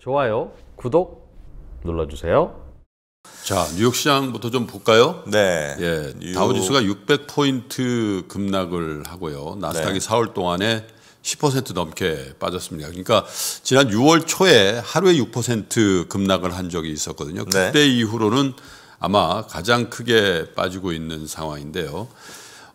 좋아요, 구독 눌러주세요. 자, 뉴욕 시장부터 좀 볼까요? 네. 예, 뉴욕... 다우지수가 600포인트 급락을 하고요. 나스닥이 네. 4월 동안에 10% 넘게 빠졌습니다. 그러니까 지난 6월 초에 하루에 6% 급락을 한 적이 있었거든요. 네. 그때 네. 이후로는 아마 가장 크게 빠지고 있는 상황인데요.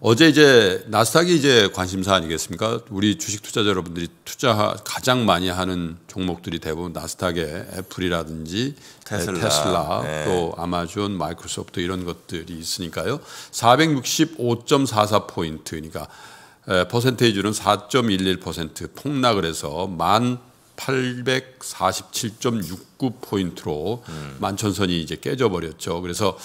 어제 이제 나스닥이 이제 관심사 아니겠습니까? 우리 주식 투자자 여러분들이 투자 가장 많이 하는 종목들이 대부분 나스닥의 애플이라든지 테슬라, 테슬라 네. 또 아마존, 마이크로소프트 이런 것들이 있으니까요. 465.44 포인트니까 퍼센테이지는 4.11% 폭락을 해서 만 847.69포인트로 만천선이 이제 깨져버렸죠. 그래서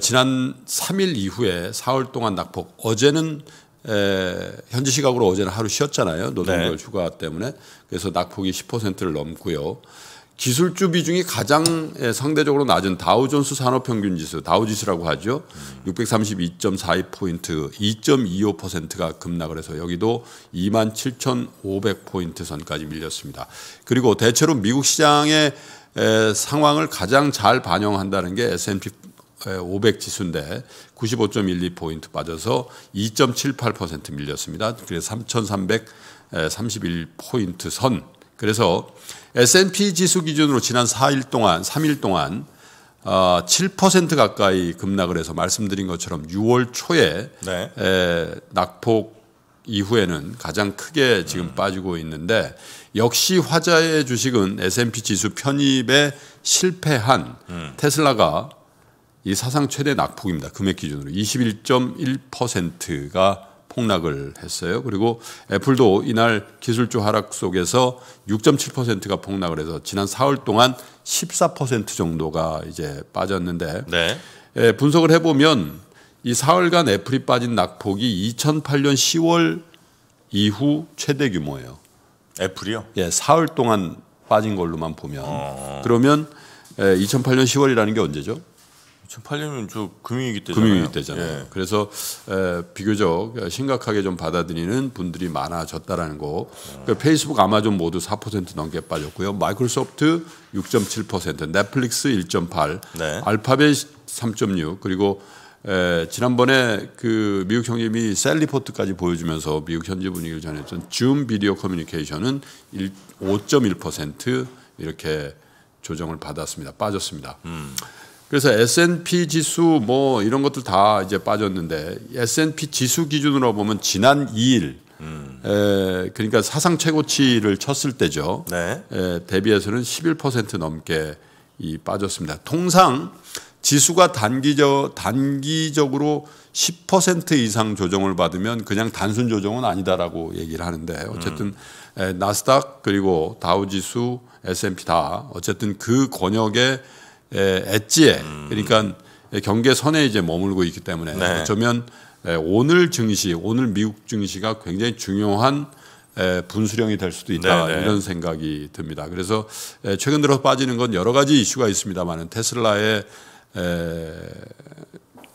지난 3일 이후에 4월 동안 낙폭 어제는 에, 현지 시각으로 어제는 하루 쉬었잖아요. 노동절 네. 휴가 때문에. 그래서 낙폭이 10%를 넘고요. 기술주 비중이 가장 예, 상대적으로 낮은 다우존스 산업평균 지수, 다우지수라고 하죠. 632.42포인트, 2.25%가 급락을 해서 여기도 27,500포인트 선까지 밀렸습니다. 그리고 대체로 미국 시장의 상황을 가장 잘 반영한다는 게 S&P 500 지수인데 95.12포인트 빠져서 2.78% 밀렸습니다. 그래서 3,331포인트 선. 그래서 S&P 지수 기준으로 지난 4일 동안, 3일 동안 7% 어, 가까이 급락을 해서 말씀드린 것처럼 6월 초에 네. 에, 낙폭 이후에는 가장 크게 지금 음. 빠지고 있는데 역시 화자의 주식은 S&P 지수 편입에 실패한 음. 테슬라가 이 사상 최대 낙폭입니다. 금액 기준으로 21.1%가 폭락을 했어요. 그리고 애플도 이날 기술주 하락 속에서 6.7%가 폭락을 해서 지난 4월 동안 14% 정도가 이제 빠졌는데 네. 예, 분석을 해보면 이 4월간 애플이 빠진 낙폭이 2008년 10월 이후 최대 규모예요. 애플이요? 예, 4월 동안 빠진 걸로만 보면 어. 그러면 2008년 예, 10월이라는 게 언제죠? 2008년 저 금융위기 때잖아요. 금융위기 때잖아요. 예. 그래서 에, 비교적 심각하게 좀 받아들이는 분들이 많아졌다라는 거. 그러니까 페이스북, 아마존 모두 4% 넘게 빠졌고요. 마이크로소프트 6.7%, 넷플릭스 1.8, 네. 알파벳 3.6 그리고 에, 지난번에 그 미국 형님이 셀리포트까지 보여주면서 미국 현지 분위기를 전했던 줌 비디오 커뮤니케이션은 5.1% 이렇게 조정을 받았습니다. 빠졌습니다. 음. 그래서 S&P 지수 뭐 이런 것들 다 이제 빠졌는데 S&P 지수 기준으로 보면 지난 2일 음. 에, 그러니까 사상 최고치를 쳤을 때죠. 네. 에, 대비해서는 11% 넘게 이 빠졌습니다. 통상 지수가 단기적 단기적으로 10% 이상 조정을 받으면 그냥 단순 조정은 아니다라고 얘기를 하는데 어쨌든 음. 에, 나스닥 그리고 다우지수 S&P 다 어쨌든 그 권역에 엣지에 음. 그러니까 경계선에 이제 머물고 있기 때문에 네. 어쩌면 오늘 증시, 오늘 미국 증시가 굉장히 중요한 분수령이 될 수도 있다 네네. 네. 이런 생각이 듭니다. 그래서 최근 들어 빠지는 건 여러 가지 이슈가 있습니다만 테슬라의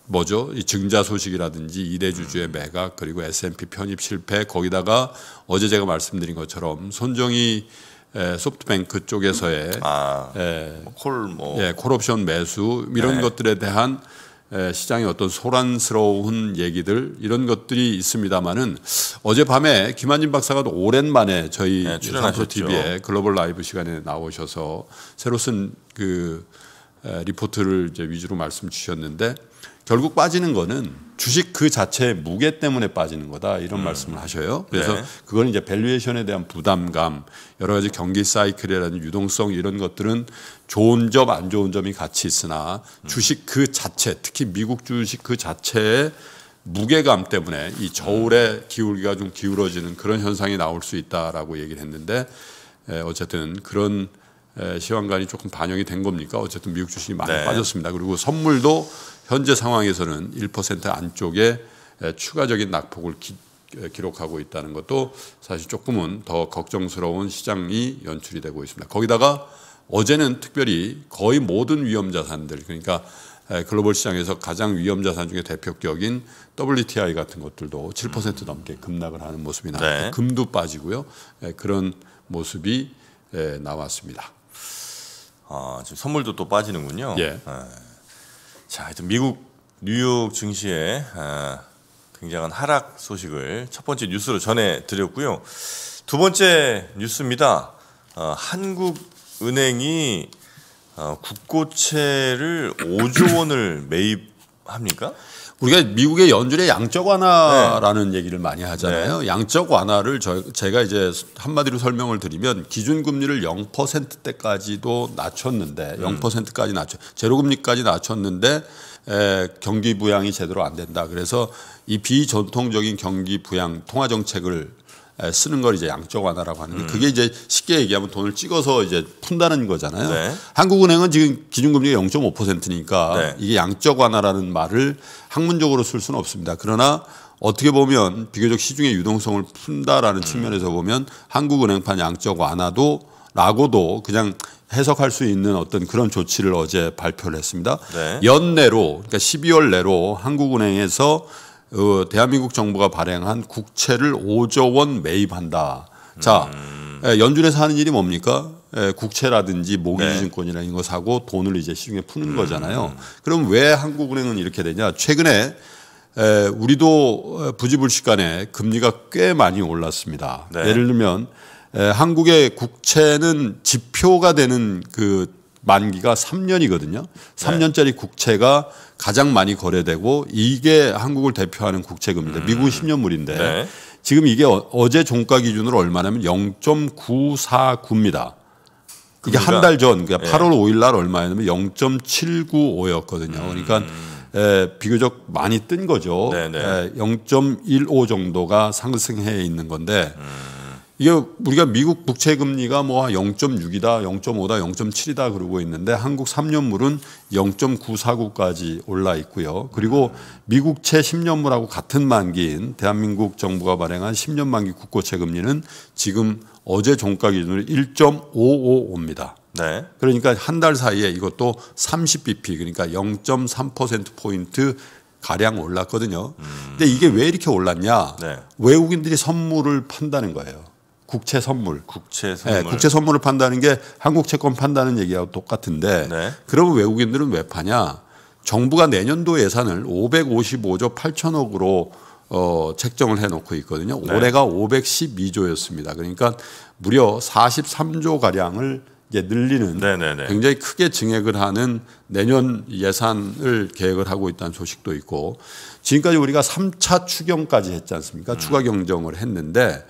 뭐죠? 이 증자 소식이라든지 이대주주의 음. 매각 그리고 S&P 편입 실패 거기다가 어제 제가 말씀드린 것처럼 손정이 예, 소프트뱅크 쪽에서의 아, 예, 콜, 뭐. 예, 콜옵션 매수 이런 네. 것들에 대한 예, 시장의 어떤 소란스러운 얘기들 이런 것들이 있습니다만은 어젯밤에 김한진 박사가 오랜만에 저희 네, 출연하셨죠. TV에 글로벌 라이브 시간에 나오셔서 새로 쓴그 예, 리포트를 이제 위주로 말씀 주셨는데 결국 빠지는 거는 주식 그 자체의 무게 때문에 빠지는 거다 이런 음. 말씀을 하셔요. 그래서 네. 그건 이제 밸류에이션에 대한 부담감, 여러 가지 경기 사이클이라는 유동성 이런 것들은 좋은 점, 안 좋은 점이 같이 있으나 음. 주식 그 자체, 특히 미국 주식 그 자체의 무게감 때문에 이 저울의 음. 기울기가 좀 기울어지는 그런 현상이 나올 수 있다라고 얘기를 했는데 에, 어쨌든 그런 에, 시황관이 조금 반영이 된 겁니까? 어쨌든 미국 주식이 많이 네. 빠졌습니다. 그리고 선물도 현재 상황에서는 1% 안쪽에 추가적인 낙폭을 기, 기록하고 있다는 것도 사실 조금은 더 걱정스러운 시장이 연출이 되고 있습니다. 거기다가 어제는 특별히 거의 모든 위험 자산들 그러니까 글로벌 시장에서 가장 위험 자산 중에 대표격인 WTI 같은 것들도 7% 넘게 급락을 하는 모습이 나고 네. 금도 빠지고요. 그런 모습이 나왔습니다. 아, 지금 선물도 또 빠지는군요. 예. 네. 자, 하여튼 미국 뉴욕 증시에 아, 굉장한 하락 소식을 첫 번째 뉴스로 전해드렸고요. 두 번째 뉴스입니다. 어, 한국은행이 어, 국고채를 5조 원을 매입합니까? 우리가 미국의 연준의 양적 완화라는 네. 얘기를 많이 하잖아요. 네. 양적 완화를 저, 제가 이제 한마디로 설명을 드리면 기준금리를 0%대까지도 낮췄는데 음. 0%까지 낮췄 제로금리까지 낮췄는데 에, 경기 부양이 제대로 안 된다. 그래서 이 비전통적인 경기 부양 통화 정책을 쓰는 걸 이제 양적 완화라고 하는데 음. 그게 이제 쉽게 얘기하면 돈을 찍어서 이제 푼다는 거잖아요. 네. 한국은행은 지금 기준금리가 0.5%니까 네. 이게 양적 완화라는 말을 학문적으로 쓸 수는 없습니다. 그러나 어떻게 보면 비교적 시중의 유동성을 푼다라는 음. 측면에서 보면 한국은행판 양적 완화도 라고도 그냥 해석할 수 있는 어떤 그런 조치를 어제 발표를 했습니다. 네. 연내로 그러니까 12월 내로 한국은행에서 어, 대한민국 정부가 발행한 국채를 5조 원 매입한다. 자, 음. 예, 연준에서 하는 일이 뭡니까? 에, 예, 국채라든지 모기지증권이나 네. 이런 거 사고 돈을 이제 시중에 푸는 음. 거잖아요. 그럼 왜 한국은행은 이렇게 되냐? 최근에 에, 예, 우리도 어, 부지불식간에 금리가 꽤 많이 올랐습니다. 네. 예를 들면 에, 한국의 국채는 지표가 되는 그 만기가 3년이거든요. 3년짜리 국채가 가장 많이 거래되고 이게 한국을 대표하는 국채금입니다. 음. 미국 10년물인데 지금 이게 어, 어제 종가 기준으로 얼마냐면 0.949입니다. 이게 그러니까 한달 전, 그러니까 8월 예. 5일 날 얼마였냐면 0.795였거든요. 그러니까 음. 에, 비교적 많이 뜬 거죠. 네, 에, 0.15 정도가 상승해 있는 건데 음. 이게 우리가 미국 국채 금리가 뭐 0.6이다, 0.5다, 0.7이다 그러고 있는데 한국 3년물은 0.949까지 올라 있고요. 그리고 미국채 10년물하고 같은 만기인 대한민국 정부가 발행한 10년 만기 국고채 금리는 지금 어제 종가 기준으로 1.555입니다. 네. 그러니까 한 달 사이에 이것도 30bp 그러니까 0.3% 포인트 가량 올랐거든요. 음. 근데 이게 왜 이렇게 올랐냐? 네. 외국인들이 선물을 판다는 거예요. 국채 선물. 국채 예, 선물. 네, 국채 선물을 판다는 게 한국 채권 판다는 얘기하고 똑같은데 네. 그러면 외국인들은 왜 파냐? 정부가 내년도 예산을 555조 8천억으로 어, 책정을 해놓고 있거든요. 네. 올해가 512조였습니다. 그러니까 무려 43조 가량을 이제 늘리는 네네네. 네, 네. 굉장히 크게 증액을 하는 내년 예산을 계획을 하고 있다는 소식도 있고 지금까지 우리가 3차 추경까지 했지 않습니까? 음. 추가 경정을 했는데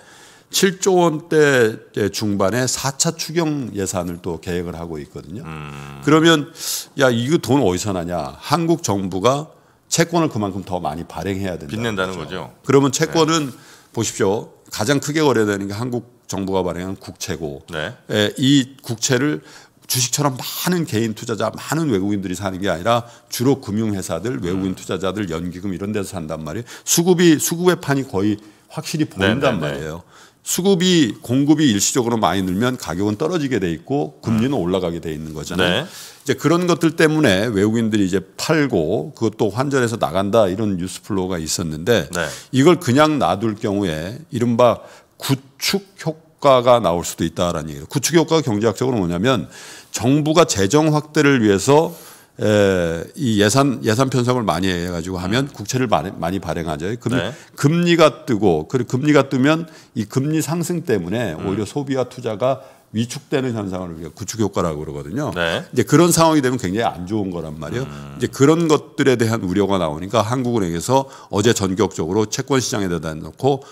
7조 원대 중반에 4차 추경 예산을 또 계획을 하고 있거든요. 음. 그러면 야 이거 돈 어디서 나냐? 한국 정부가 채권을 그만큼 더 많이 발행해야 된다. 빚낸다는 거죠. 거죠. 그러면 네. 채권은 네. 보십시오. 가장 크게 거래되는 게 한국 정부가 발행한 국채고 네. 예, 이 국채를 주식처럼 많은 개인 투자자, 많은 외국인들이 사는 게 아니라 주로 금융회사들, 외국인 음. 투자자들, 연기금 이런 데서 산단 말이에요. 수급이 수급의 판이 거의 확실히 보인단 네네네. 네, 네. 말이에요. 수급이 공급이 일시적으로 많이 늘면 가격은 떨어지게 돼 있고 금리는 음. 올라가게 돼 있는 거잖아요. 네. 이제 그런 것들 때문에 외국인들이 이제 팔고 그것도 환전해서 나간다 이런 뉴스 플로우가 있었는데 네. 이걸 그냥 놔둘 경우에 이른바 구축 효과가 나올 수도 있다라는 얘기예요. 구축 효과가 경제학적으로 뭐냐면 정부가 재정 확대를 위해서 에, 이 예산 예산 편성을 많이 해가지고 하면 음. 국채를 많이 발행하죠. 금리, 네. 금리가 뜨고 그리고 금리가 뜨면 이 금리 상승 때문에 음. 오히려 소비와 투자가 위축되는 현상을 우리가 구축 효과라고 그러거든요. 네. 이제 그런 상황이 되면 굉장히 안 좋은 거란 말이에요. 음. 이제 그런 것들에 대한 우려가 나오니까 한국은행에서 어제 전격적으로 채권 시장에 대다 놓고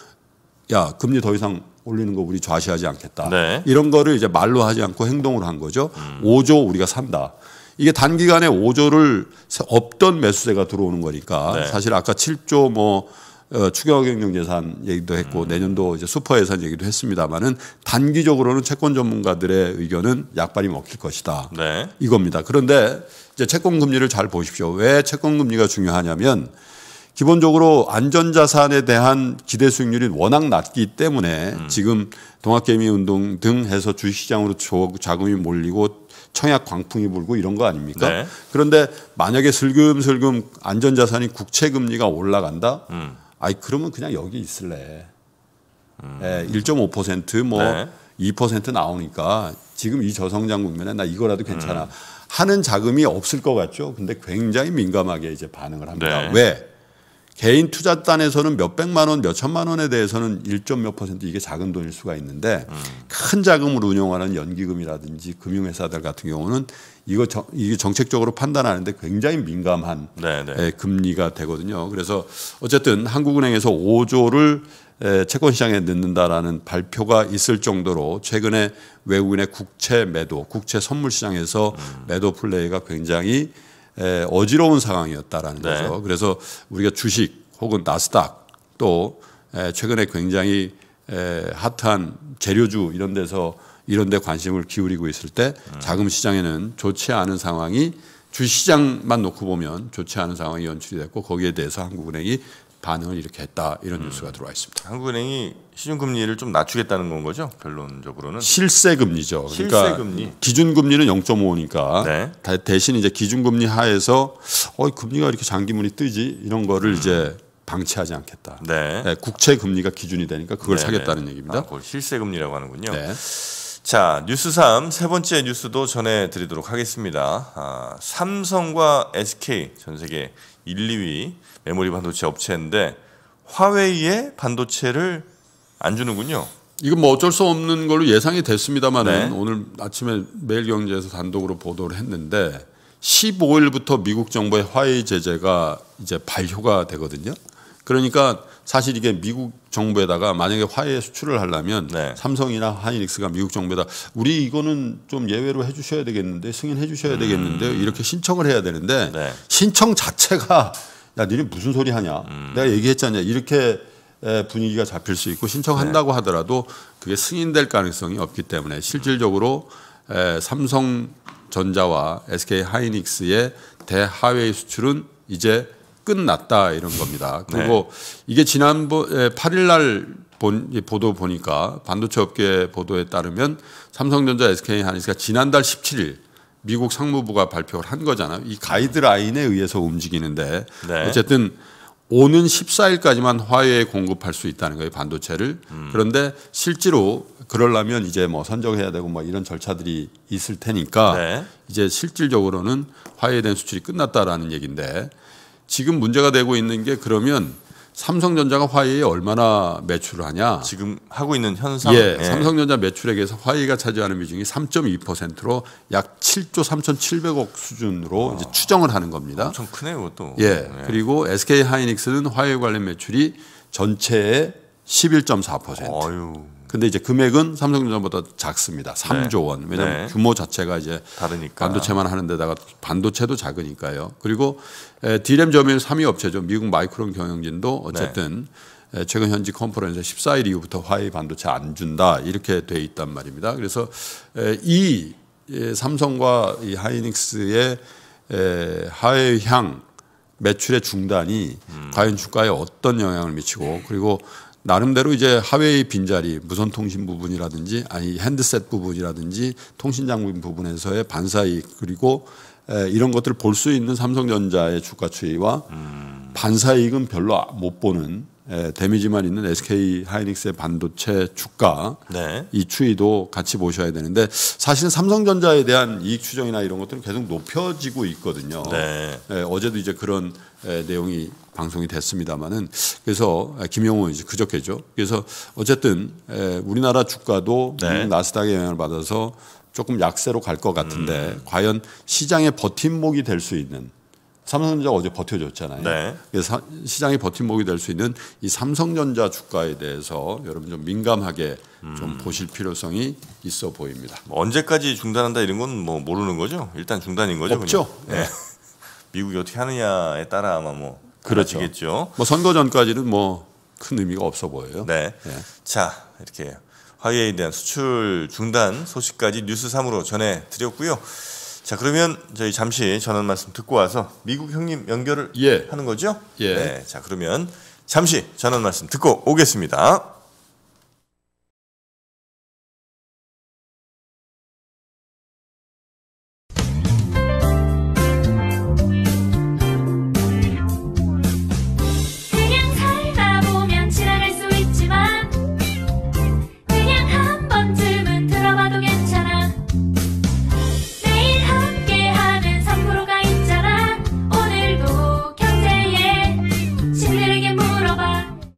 야 금리 더 이상 올리는 거 우리 좌시하지 않겠다. 네. 이런 거를 이제 말로 하지 않고 행동으로 한 거죠. 음. 5조 우리가 산다. 이게 단기간에 5조를 없던 매수세가 들어오는 거니까 네. 사실 아까 7조 뭐추경 어, 경영재산 얘기도 했고 음. 내년도 이제 슈퍼 예산 얘기도 했습니다만은 단기적으로는 채권 전문가들의 의견은 약발이 먹힐 것이다. 네. 이겁니다. 그런데 이제 채권 금리를 잘 보십시오. 왜 채권 금리가 중요하냐면 기본적으로 안전자산에 대한 기대 수익률이 워낙 낮기 때문에 음. 지금 동학개미 운동 등 해서 주식시장으로 자금이 몰리고 청약 광풍이 불고 이런 거 아닙니까? 네. 그런데 만약에 슬금슬금 안전자산이 국채 금리가 올라간다. 음. 아이 그러면 그냥 여기 있을래. 음. 예, 1.5%뭐 네. 2% 나오니까 지금 이 저성장 국면에 나 이거라도 괜찮아 음. 하는 자금이 없을 것 같죠. 근데 굉장히 민감하게 이제 반응을 합니다. 네. 왜? 개인 투자단에서는 몇 백만 원, 몇 천만 원에 대해서는 1.몇 퍼센트 이게 작은 돈일 수가 있는데 음. 큰 자금으로 운영하는 연기금이라든지 금융회사들 같은 경우는 이거 정, 이게 정책적으로 판단하는데 굉장히 민감한 에, 네, 네. 예, 금리가 되거든요. 그래서 어쨌든 한국은행에서 5조를 에, 예, 채권 시장에 넣는다라는 발표가 있을 정도로 최근에 외국인의 국채 매도, 국채 선물 시장에서 음. 매도 플레이가 굉장히 에, 어지러운 상황이었다라는 네. 거죠. 그래서 우리가 주식 혹은 나스닥 또 에, 최근에 굉장히 에, 핫한 재료주 이런 데서 이런 데 관심을 기울이고 있을 때 음. 자금 시장에는 좋지 않은 상황이 주시장만 놓고 보면 좋지 않은 상황이 연출이 됐고 거기에 대해서 한국은행이 반응을 이렇게 했다 이런 음. 뉴스가 들어와 있습니다. 한국은행이 시중금리를 좀 낮추겠다는 건 거죠? 결론적으로는 실세금리죠. 그러니까 실세금리. 기준금리는 0.5니까 네. 대신 이제 기준금리 하에서 어 금리가 이렇게 장기문이 뜨지 이런 거를 음. 이제 방치하지 않겠다. 네. 네, 국채 금리가 기준이 되니까 그걸 네, 네 사겠다는 얘기입니다. 아, 그걸 실세 금리라고 하는군요. 네. 자, 뉴스 3, 세 번째 뉴스도 전해 드리도록 하겠습니다. 아, 삼성과 SK 전 세계 1, 2위 메모리 반도체 업체인데 화웨이에 반도체를 안 주는군요. 이건 뭐 어쩔 수 없는 걸로 예상이 됐습니다만은 네. 오늘 아침에 매일경제에서 단독으로 보도를 했는데 15일부터 미국 정부의 화웨이 제재가 이제 발효가 되거든요. 그러니까 사실 이게 미국 정부에다가 만약에 화웨이 수출을 하려면 네. 삼성이나 하이닉스가 미국 정부에다 우리 이거는 좀 예외로 해주셔야 되겠는데 승인해 주셔야 되겠는데 음. 이렇게 신청을 해야 되는데 네. 신청 자체가 야, 너희 무슨 소리 하냐. 음. 내가 얘기했잖냐. 이렇게 분위기가 잡힐 수 있고 신청한다고 네. 하더라도 그게 승인될 가능성이 없기 때문에 실질적으로 에, 삼성전자와 SK 하이닉스의 대하웨이 수출은 이제 끝났다 이런 겁니다. 네. 그리고 네. 이게 지난번 8일 날 보도 보니까 반도체 업계 보도에 따르면 삼성전자 SK 하이닉스가 지난달 17일 미국 상무부가 발표를 한 거잖아요. 이 가이드라인에 의해서 움직이는데 네. 어쨌든 오는 14일까지만 화해에 공급할 수 있다는 거예요 반도체를. 음. 그런데 실제로 그러려면 이제 뭐 선정해야 되고 뭐 이런 절차들이 있을 테니까 네. 이제 실질적으로는 화해이에 대한 수출이 끝났다라는 얘기인데 지금 문제가 되고 있는 게 그러면 삼성전자가 화웨이에 얼마나 매출을 하냐? 지금 하고 있는 현상. 예, 예. 삼성전자 매출액에서 화웨이가 차지하는 비중이 3.2%로 약 7조 3,700억 수준으로 아, 이제 추정을 하는 겁니다. 엄청 크네요, 그것도. 예, 예. 그리고 SK 하이닉스는 화웨이 관련 매출이 전체의 11.4%. 아유. 근데 이제 금액은 삼성전자보다 작습니다. 3조 원. 왜냐하면 네. 규모 자체가 이제 다르니까. 반도체만 하는 데다가 반도체도 작으니까요. 그리고 디램 점유율 3위 업체죠. 미국 마이크론 경영진도 어쨌든 네. 최근 현지 컨퍼런스에 14일 이후부터 화웨이 반도체 안 준다 이렇게 돼 있단 말입니다. 그래서 이 삼성과 이 하이닉스의 하웨이향 매출의 중단이 음. 과연 주가에 어떤 영향을 미치고 그리고 나름대로 이제 하웨이 빈자리, 무선통신 부분이라든지 아니 핸드셋 부분이라든지 통신 장비 부분에서의 반사이익 그리고 에, 이런 것들을 볼 수 있는 삼성전자의 주가 추이와 음. 반사이익은 별로 못 보는 데미지만 있는 SK 하이닉스의 반도체 주가 네. 이 추이도 같이 보셔야 되는데 사실은 삼성전자에 대한 이익 추정이나 이런 것들은 계속 높여지고 있거든요. 네. 예, 어제도 이제 그런 에, 내용이 방송이 됐습니다만은 그래서 김영호 이제 그저께죠. 그래서 어쨌든 에, 우리나라 주가도 네. 음, 나스닥의 영향을 받아서 조금 약세로 갈 것 같은데 음. 과연 시장의 버팀목이 될 수 있는 삼성전자가 어제 버텨줬잖아요. 네. 그래서 시장의 버팀목이 될 수 있는 이 삼성전자 주가에 대해서 여러분 좀 민감하게 음. 좀 보실 필요성이 있어 보입니다. 뭐 언제까지 중단한다 이런 건 뭐 모르는 거죠? 일단 중단인 거죠? 없죠. 네. 네. 미국이 어떻게 하느냐에 따라 아마 뭐 그렇죠. 달라겠죠뭐 선거 전까지는 뭐 큰 의미가 없어 보여요. 네. 네. 자 이렇게 화웨이에 대한 수출 중단 소식까지 뉴스 3으로 전해 드렸고요. 자 그러면 저희 잠시 전원 말씀 듣고 와서 미국 형님 연결을 예. 하는 거죠? 예. 네, 자 그러면 잠시 전원 말씀 듣고 오겠습니다.